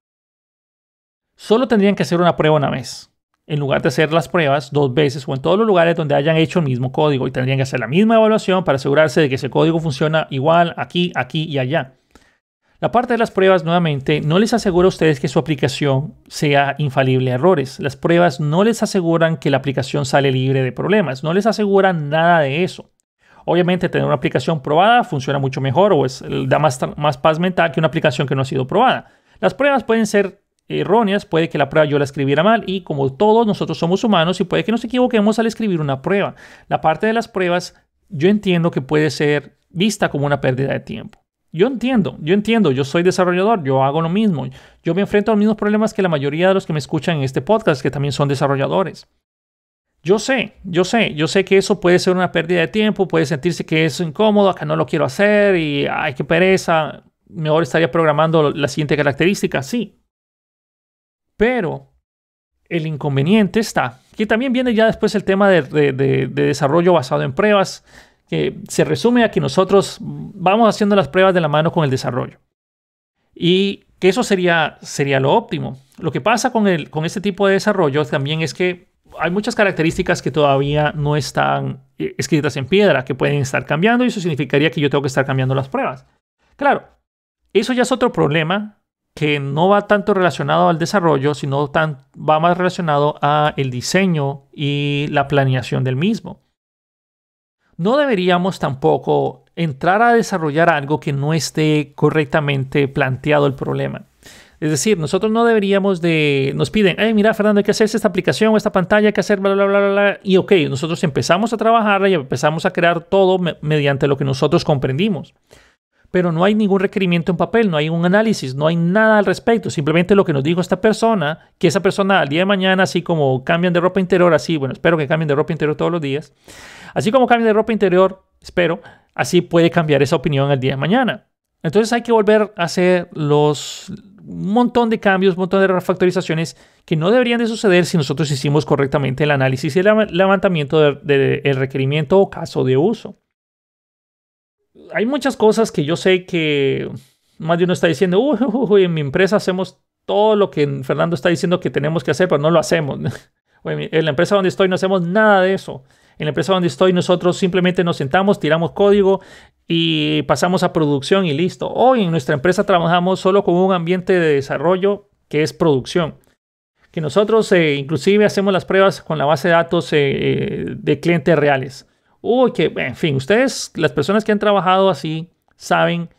Solo tendrían que hacer una prueba una vez, en lugar de hacer las pruebas dos veces o en todos los lugares donde hayan hecho el mismo código y tendrían que hacer la misma evaluación para asegurarse de que ese código funciona igual aquí, aquí y allá. La parte de las pruebas, nuevamente, no les asegura a ustedes que su aplicación sea infalible a errores. Las pruebas no les aseguran que la aplicación sale libre de problemas, no les aseguran nada de eso. Obviamente, tener una aplicación probada funciona mucho mejor o es, da más, más paz mental que una aplicación que no ha sido probada. Las pruebas pueden ser erróneas, puede que la prueba yo la escribiera mal y como todos nosotros somos humanos y puede que nos equivoquemos al escribir una prueba. La parte de las pruebas yo entiendo que puede ser vista como una pérdida de tiempo. Yo entiendo, yo entiendo, yo soy desarrollador, yo hago lo mismo, yo me enfrento a los mismos problemas que la mayoría de los que me escuchan en este podcast, que también son desarrolladores. Yo sé, yo sé, yo sé que eso puede ser una pérdida de tiempo, puede sentirse que es incómodo, acá no lo quiero hacer y hay que pereza, mejor estaría programando la siguiente característica, sí. Pero el inconveniente está, que también viene ya después el tema de desarrollo basado en pruebas, que se resume a que nosotros vamos haciendo las pruebas de la mano con el desarrollo. Y que eso sería, sería lo óptimo. Lo que pasa con, el, con este tipo de desarrollo también es que hay muchas características que todavía no están eh, escritas en piedra, que pueden estar cambiando y eso significaría que yo tengo que estar cambiando las pruebas. Claro, eso ya es otro problema que no va tanto relacionado al desarrollo, sino tan, va más relacionado al diseño y la planeación del mismo no deberíamos tampoco entrar a desarrollar algo que no esté correctamente planteado el problema. Es decir, nosotros no deberíamos de... Nos piden, hey, mira, Fernando, hay que hacerse esta aplicación esta pantalla, hay que hacer bla, bla, bla, bla, Y ok, nosotros empezamos a trabajarla y empezamos a crear todo mediante lo que nosotros comprendimos pero no hay ningún requerimiento en papel, no hay un análisis, no hay nada al respecto. Simplemente lo que nos dijo esta persona, que esa persona al día de mañana, así como cambian de ropa interior, así, bueno, espero que cambien de ropa interior todos los días, así como cambian de ropa interior, espero, así puede cambiar esa opinión al día de mañana. Entonces hay que volver a hacer los un montón de cambios, un montón de refactorizaciones que no deberían de suceder si nosotros hicimos correctamente el análisis y el levantamiento del de, requerimiento o caso de uso hay muchas cosas que yo sé que más de uno está diciendo, en mi empresa hacemos todo lo que Fernando está diciendo que tenemos que hacer, pero no lo hacemos. en la empresa donde estoy no hacemos nada de eso. En la empresa donde estoy nosotros simplemente nos sentamos, tiramos código y pasamos a producción y listo. Hoy en nuestra empresa trabajamos solo con un ambiente de desarrollo que es producción. Que nosotros eh, inclusive hacemos las pruebas con la base de datos eh, eh, de clientes reales. Uy, que, en fin, ustedes, las personas que han trabajado así, saben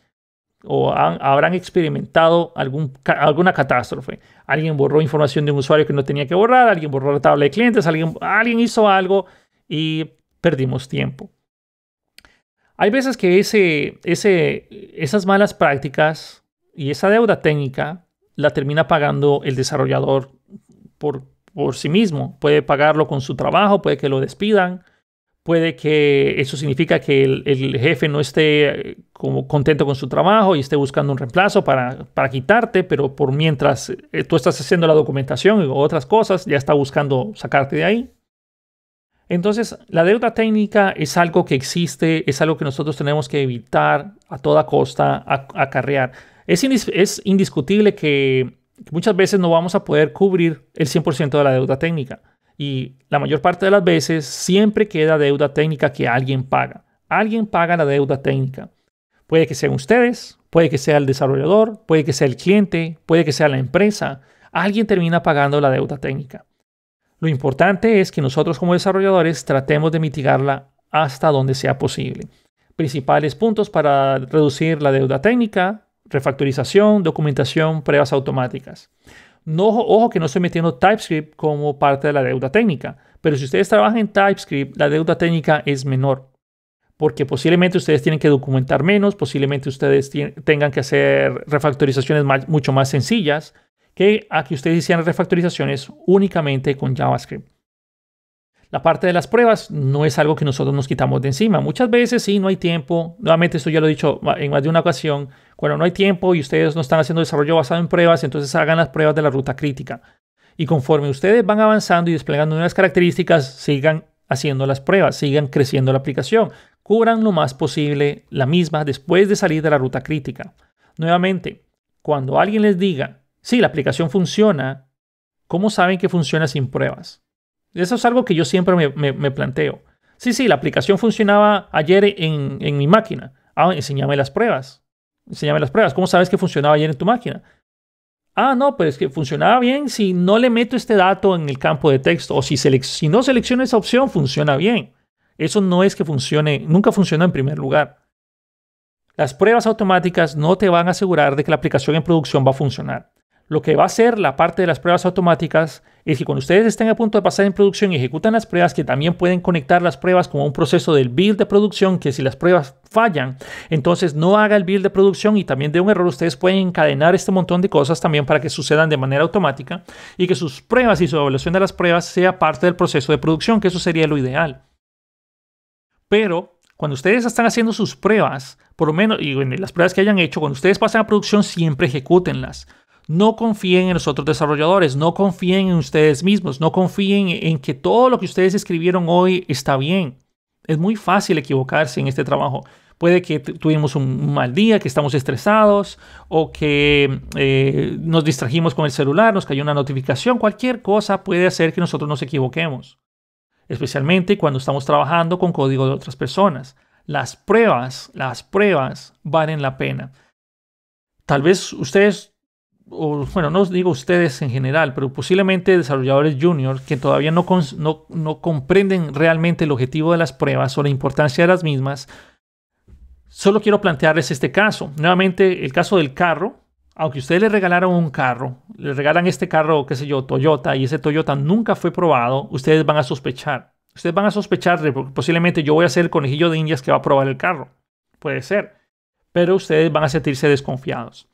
o habrán experimentado algún, alguna catástrofe. Alguien borró información de un usuario que no tenía que borrar, alguien borró la tabla de clientes, alguien, alguien hizo algo y perdimos tiempo. Hay veces que ese, ese, esas malas prácticas y esa deuda técnica la termina pagando el desarrollador por, por sí mismo. Puede pagarlo con su trabajo, puede que lo despidan, puede que eso significa que el, jefe no esté eh, como contento con su trabajo y esté buscando un reemplazo para, quitarte, pero por mientras eh, tú estás haciendo la documentación o otras cosas, ya está buscando sacarte de ahí. Entonces, la deuda técnica es algo que existe, es algo que nosotros tenemos que evitar a toda costa acarrear. Es, indiscutible que muchas veces no vamos a poder cubrir el 100% de la deuda técnica. Y la mayor parte de las veces siempre queda deuda técnica que alguien paga. Alguien paga la deuda técnica. Puede que sean ustedes, puede que sea el desarrollador, puede que sea el cliente, puede que sea la empresa. Alguien termina pagando la deuda técnica. Lo importante es que nosotros como desarrolladores tratemos de mitigarla hasta donde sea posible. Principales puntos para reducir la deuda técnica, refactorización, documentación, pruebas automáticas. No, ojo que no estoy metiendo TypeScript como parte de la deuda técnica, pero si ustedes trabajan en TypeScript, la deuda técnica es menor, porque posiblemente ustedes tienen que documentar menos, posiblemente ustedes tengan que hacer refactorizaciones mucho más sencillas que a que ustedes hicieran refactorizaciones únicamente con JavaScript. La parte de las pruebas no es algo que nosotros nos quitamos de encima. Muchas veces sí, no hay tiempo. Nuevamente, esto ya lo he dicho en más de una ocasión. Cuando no hay tiempo y ustedes no están haciendo desarrollo basado en pruebas, entonces hagan las pruebas de la ruta crítica. Y conforme ustedes van avanzando y desplegando nuevas características, sigan haciendo las pruebas, sigan creciendo la aplicación. Cubran lo más posible la misma después de salir de la ruta crítica. Nuevamente, cuando alguien les diga, sí, la aplicación funciona, ¿cómo saben que funciona sin pruebas? Eso es algo que yo siempre me, planteo. Sí, sí, la aplicación funcionaba ayer en, mi máquina. Ah, enséñame las pruebas. Enséñame las pruebas. ¿Cómo sabes que funcionaba ayer en tu máquina? Ah, no, pero es que funcionaba bien si no le meto este dato en el campo de texto o si, si no selecciono esa opción, funciona bien. Eso no es que funcione, nunca funcionó en primer lugar. Las pruebas automáticas no te van a asegurar de que la aplicación en producción va a funcionar lo que va a hacer la parte de las pruebas automáticas es que cuando ustedes estén a punto de pasar en producción y ejecutan las pruebas, que también pueden conectar las pruebas como un proceso del build de producción, que si las pruebas fallan, entonces no haga el build de producción y también de un error, ustedes pueden encadenar este montón de cosas también para que sucedan de manera automática y que sus pruebas y su evaluación de las pruebas sea parte del proceso de producción, que eso sería lo ideal. Pero cuando ustedes están haciendo sus pruebas, por lo menos, y las pruebas que hayan hecho, cuando ustedes pasan a producción, siempre ejecútenlas. No confíen en los otros desarrolladores, no confíen en ustedes mismos, no confíen en que todo lo que ustedes escribieron hoy está bien. Es muy fácil equivocarse en este trabajo. Puede que tuvimos un mal día, que estamos estresados o que eh, nos distrajimos con el celular, nos cayó una notificación, cualquier cosa puede hacer que nosotros nos equivoquemos, especialmente cuando estamos trabajando con código de otras personas. Las pruebas, las pruebas valen la pena. Tal vez ustedes bueno, no os digo ustedes en general, pero posiblemente desarrolladores junior que todavía no, comprenden realmente el objetivo de las pruebas o la importancia de las mismas, solo quiero plantearles este caso. Nuevamente, el caso del carro. Aunque ustedes le regalaron un carro, le regalan este carro, qué sé yo, Toyota, y ese Toyota nunca fue probado, ustedes van a sospechar. Ustedes van a sospechar, posiblemente yo voy a ser el conejillo de indias que va a probar el carro. Puede ser. Pero ustedes van a sentirse desconfiados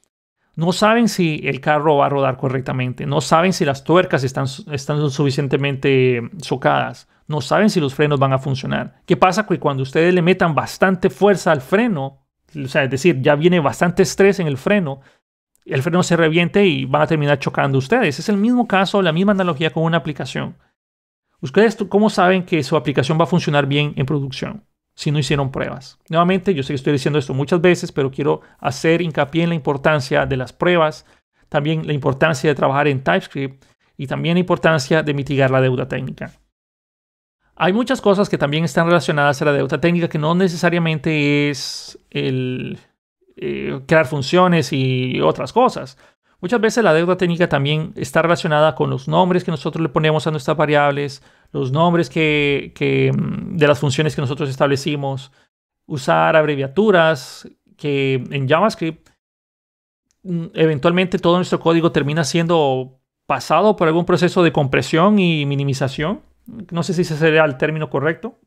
no saben si el carro va a rodar correctamente, no saben si las tuercas están, suficientemente socadas, no saben si los frenos van a funcionar. ¿Qué pasa que cuando ustedes le metan bastante fuerza al freno, es decir, ya viene bastante estrés en el freno, el freno se reviente y van a terminar chocando ustedes? Es el mismo caso, la misma analogía con una aplicación. ¿Ustedes cómo saben que su aplicación va a funcionar bien en producción? si no hicieron pruebas. Nuevamente, yo sé que estoy diciendo esto muchas veces, pero quiero hacer hincapié en la importancia de las pruebas, también la importancia de trabajar en TypeScript y también la importancia de mitigar la deuda técnica. Hay muchas cosas que también están relacionadas a la deuda técnica que no necesariamente es el eh, crear funciones y otras cosas. Muchas veces la deuda técnica también está relacionada con los nombres que nosotros le ponemos a nuestras variables, los nombres que, mm, de las funciones que nosotros establecimos, usar abreviaturas que en JavaScript mm, eventualmente todo nuestro código termina siendo pasado por algún proceso de compresión y minimización. No sé si ese sería el término correcto.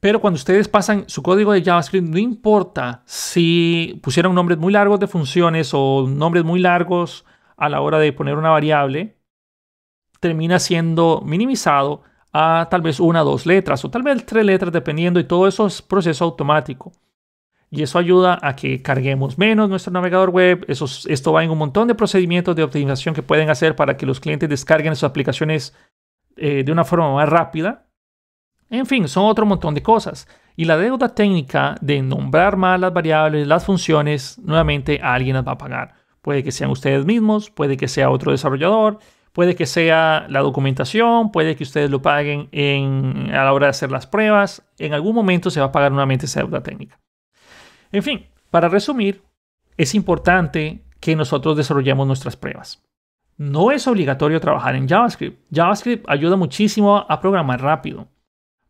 Pero cuando ustedes pasan su código de JavaScript, no importa si pusieron nombres muy largos de funciones o nombres muy largos a la hora de poner una variable, termina siendo minimizado a tal vez una o dos letras o tal vez tres letras dependiendo y todo eso es proceso automático. Y eso ayuda a que carguemos menos nuestro navegador web. esto va en un montón de procedimientos de optimización que pueden hacer para que los clientes descarguen sus aplicaciones eh, de una forma más rápida. En fin, son otro montón de cosas. Y la deuda técnica de nombrar mal las variables, las funciones, nuevamente alguien las va a pagar. Puede que sean ustedes mismos, puede que sea otro desarrollador, Puede que sea la documentación, puede que ustedes lo paguen a la hora de hacer las pruebas. En algún momento se va a pagar nuevamente esa deuda técnica. En fin, para resumir, es importante que nosotros desarrollemos nuestras pruebas. No es obligatorio trabajar en JavaScript. JavaScript ayuda muchísimo a programar rápido.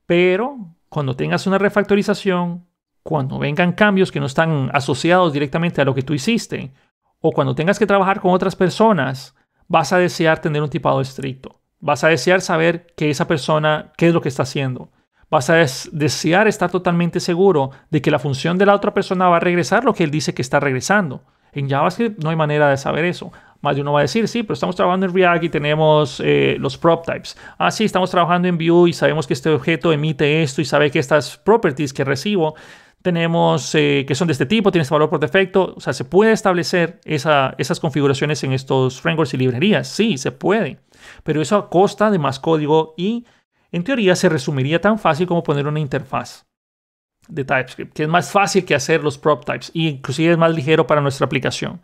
Pero cuando tengas una refactorización, cuando vengan cambios que no están asociados directamente a lo que tú hiciste, o cuando tengas que trabajar con otras personas vas a desear tener un tipado estricto. Vas a desear saber que esa persona, qué es lo que está haciendo. Vas a desear estar totalmente seguro de que la función de la otra persona va a regresar lo que él dice que está regresando. En JavaScript no hay manera de saber eso. Más de uno va a decir, sí, pero estamos trabajando en React y tenemos eh, los prop types. Ah, sí, estamos trabajando en Vue y sabemos que este objeto emite esto y sabe que estas properties que recibo tenemos eh, que son de este tipo, tiene este valor por defecto. O sea, se puede establecer esas configuraciones en estos frameworks y librerías. Sí, se puede. Pero eso a costa de más código y en teoría se resumiría tan fácil como poner una interfaz de TypeScript, que es más fácil que hacer los prop types e inclusive es más ligero para nuestra aplicación.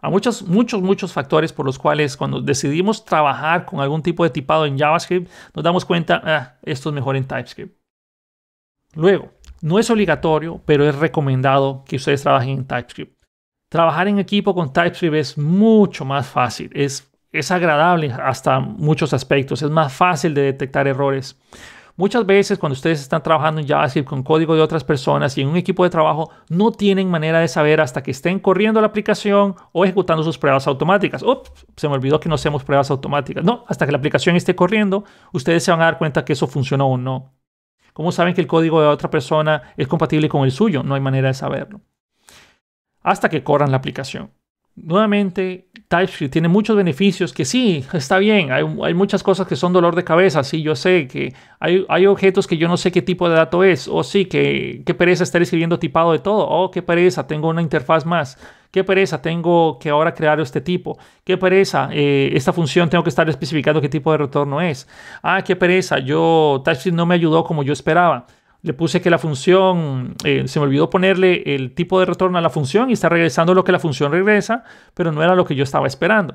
Hay muchos, muchos, muchos factores por los cuales cuando decidimos trabajar con algún tipo de tipado en JavaScript, nos damos cuenta, ah, esto es mejor en TypeScript. Luego, no es obligatorio, pero es recomendado que ustedes trabajen en TypeScript. Trabajar en equipo con TypeScript es mucho más fácil, es, es agradable hasta muchos aspectos, es más fácil de detectar errores. Muchas veces cuando ustedes están trabajando en JavaScript con código de otras personas y en un equipo de trabajo, no tienen manera de saber hasta que estén corriendo la aplicación o ejecutando sus pruebas automáticas. Ups, se me olvidó que no hacemos pruebas automáticas. No, hasta que la aplicación esté corriendo, ustedes se van a dar cuenta que eso funcionó o no. ¿Cómo saben que el código de otra persona es compatible con el suyo? No hay manera de saberlo. Hasta que corran la aplicación. Nuevamente, TypeScript tiene muchos beneficios que sí, está bien, hay, muchas cosas que son dolor de cabeza, sí, yo sé que hay, hay objetos que yo no sé qué tipo de dato es, o sí, que, qué pereza estar escribiendo tipado de todo, o oh, qué pereza, tengo una interfaz más qué pereza tengo que ahora crear este tipo, qué pereza eh, esta función tengo que estar especificando qué tipo de retorno es, ah, qué pereza, yo TypeScript no me ayudó como yo esperaba. Le puse que la función, eh, se me olvidó ponerle el tipo de retorno a la función y está regresando lo que la función regresa, pero no era lo que yo estaba esperando.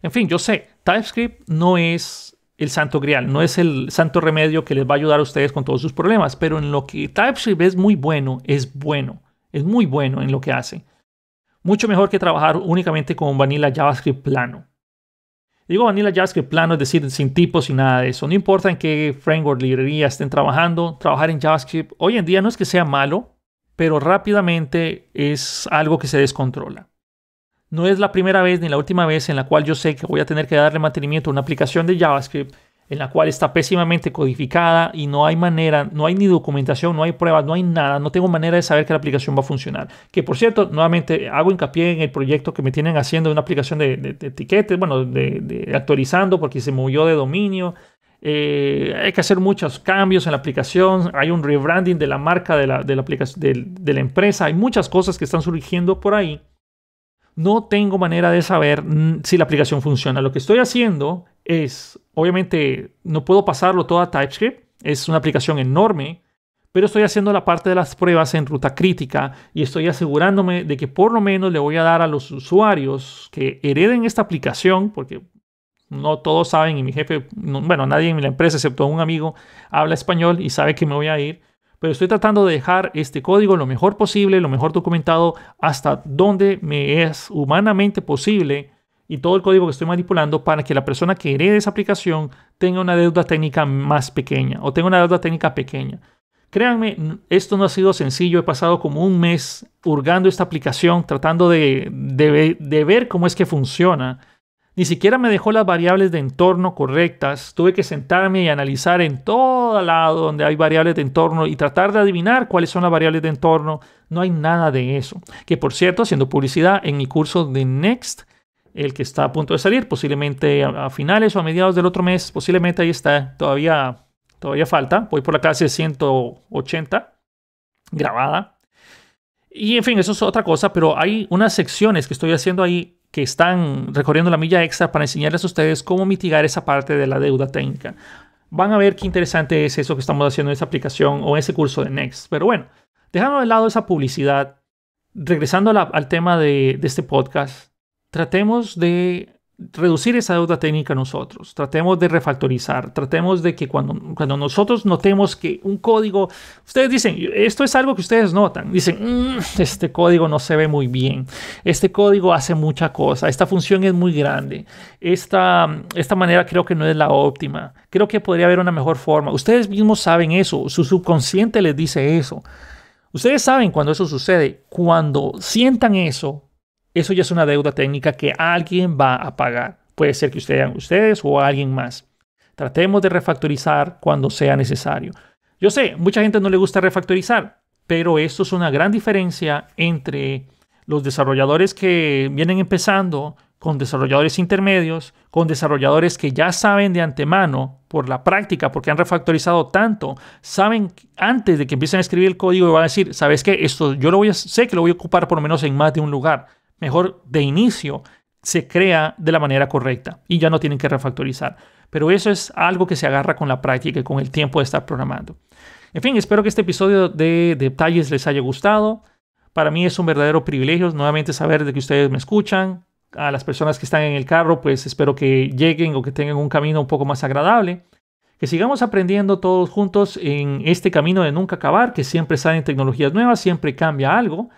En fin, yo sé, TypeScript no es el santo grial, no es el santo remedio que les va a ayudar a ustedes con todos sus problemas, pero en lo que TypeScript es muy bueno, es bueno, es muy bueno en lo que hace mucho mejor que trabajar únicamente con vanilla JavaScript plano. Digo vanilla JavaScript plano, es decir, sin tipos y nada de eso. No importa en qué framework, librería estén trabajando, trabajar en JavaScript hoy en día no es que sea malo, pero rápidamente es algo que se descontrola. No es la primera vez ni la última vez en la cual yo sé que voy a tener que darle mantenimiento a una aplicación de JavaScript en la cual está pésimamente codificada y no hay manera, no hay ni documentación, no hay pruebas, no hay nada, no tengo manera de saber que la aplicación va a funcionar. Que por cierto, nuevamente hago hincapié en el proyecto que me tienen haciendo una aplicación de, etiquetes, bueno, de, actualizando porque se movió de dominio. Eh, hay que hacer muchos cambios en la aplicación, hay un rebranding de la marca de aplicación, de la empresa, hay muchas cosas que están surgiendo por ahí no tengo manera de saber si la aplicación funciona. Lo que estoy haciendo es, obviamente, no puedo pasarlo todo a TypeScript, es una aplicación enorme, pero estoy haciendo la parte de las pruebas en ruta crítica y estoy asegurándome de que por lo menos le voy a dar a los usuarios que hereden esta aplicación, porque no todos saben y mi jefe, bueno, nadie en la empresa excepto un amigo habla español y sabe que me voy a ir pero estoy tratando de dejar este código lo mejor posible, lo mejor documentado hasta donde me es humanamente posible y todo el código que estoy manipulando para que la persona que herede esa aplicación tenga una deuda técnica más pequeña o tenga una deuda técnica pequeña. Créanme, esto no ha sido sencillo. He pasado como un mes hurgando esta aplicación, tratando de, de ver cómo es que funciona ni siquiera me dejó las variables de entorno correctas. Tuve que sentarme y analizar en todo lado donde hay variables de entorno y tratar de adivinar cuáles son las variables de entorno. No hay nada de eso. Que por cierto, haciendo publicidad en mi curso de Next, el que está a punto de salir, posiblemente a, finales o a mediados del otro mes, posiblemente ahí está. Todavía, todavía falta. Voy por la clase 180 grabada. Y en fin, eso es otra cosa, pero hay unas secciones que estoy haciendo ahí que están recorriendo la milla extra para enseñarles a ustedes cómo mitigar esa parte de la deuda técnica. Van a ver qué interesante es eso que estamos haciendo en esa aplicación o en ese curso de Next. Pero bueno, dejando de lado esa publicidad, regresando al tema de este podcast, tratemos de reducir esa deuda técnica nosotros, tratemos de refactorizar, tratemos de que cuando, cuando nosotros notemos que un código, ustedes dicen, esto es algo que ustedes notan, dicen, mm, este código no se ve muy bien, este código hace mucha cosa, esta función es muy grande, esta, esta manera creo que no es la óptima, creo que podría haber una mejor forma, ustedes mismos saben eso, su subconsciente les dice eso, ustedes saben cuando eso sucede, cuando sientan eso, eso ya es una deuda técnica que alguien va a pagar. Puede ser que ustedes, ustedes o alguien más. Tratemos de refactorizar cuando sea necesario. Yo sé, mucha gente no le gusta refactorizar, pero esto es una gran diferencia entre los desarrolladores que vienen empezando con desarrolladores intermedios, con desarrolladores que ya saben de antemano por la práctica, porque han refactorizado tanto, saben antes de que empiecen a escribir el código y van a decir, ¿sabes qué? Esto yo lo voy a, sé que lo voy a ocupar por lo menos en más de un lugar mejor de inicio, se crea de la manera correcta y ya no tienen que refactorizar. Pero eso es algo que se agarra con la práctica y con el tiempo de estar programando. En fin, espero que este episodio de detalles les haya gustado. Para mí es un verdadero privilegio nuevamente saber de que ustedes me escuchan. A las personas que están en el carro, pues espero que lleguen o que tengan un camino un poco más agradable. Que sigamos aprendiendo todos juntos en este camino de nunca acabar, que siempre salen tecnologías nuevas, siempre cambia algo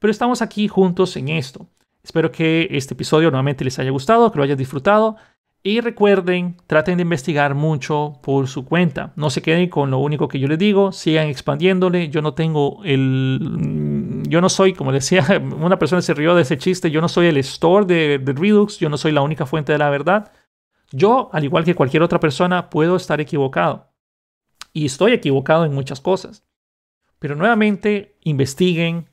pero estamos aquí juntos en esto. Espero que este episodio nuevamente les haya gustado, que lo hayan disfrutado. Y recuerden, traten de investigar mucho por su cuenta. No se queden con lo único que yo les digo, sigan expandiéndole. Yo no tengo el. Yo no soy, como decía, una persona se rió de ese chiste. Yo no soy el store de, de Redux, yo no soy la única fuente de la verdad. Yo, al igual que cualquier otra persona, puedo estar equivocado. Y estoy equivocado en muchas cosas. Pero nuevamente, investiguen,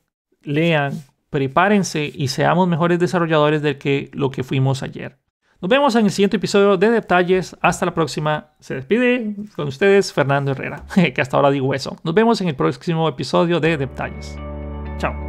lean, prepárense y seamos mejores desarrolladores de que lo que fuimos ayer. Nos vemos en el siguiente episodio de Detalles. Hasta la próxima. Se despide con ustedes Fernando Herrera, que hasta ahora digo eso. Nos vemos en el próximo episodio de Detalles. Chao.